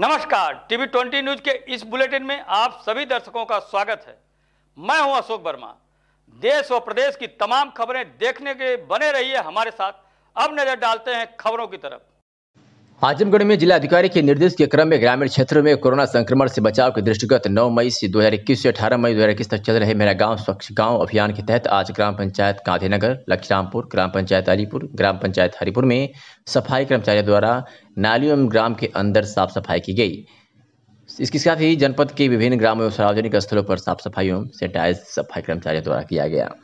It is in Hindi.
नमस्कार टीवी ट्वेंटी न्यूज के इस बुलेटिन में आप सभी दर्शकों का स्वागत है मैं हूं अशोक वर्मा देश और प्रदेश की तमाम खबरें देखने के बने रहिए हमारे साथ अब नजर डालते हैं खबरों की तरफ आजमगढ़ में जिला अधिकारी के निर्देश के क्रम में ग्रामीण क्षेत्रों में कोरोना संक्रमण से बचाव के दृष्टिगत 9 मई से 2021 से 18 मई 2021 तक चल रहे मेरा गांव स्वच्छ गांव अभियान के तहत आज ग्राम पंचायत गांधीनगर लखीरामपुर ग्राम पंचायत अलीपुर ग्राम पंचायत हरिपुर में सफाई कर्मचारियों द्वारा नालियों एवं ग्राम के अंदर साफ सफाई की गई इसके साथ ही जनपद के विभिन्न ग्रामों एवं सार्वजनिक स्थलों पर साफ सफाई एवं सैनिटाइज सफाई कर्मचारियों द्वारा किया गया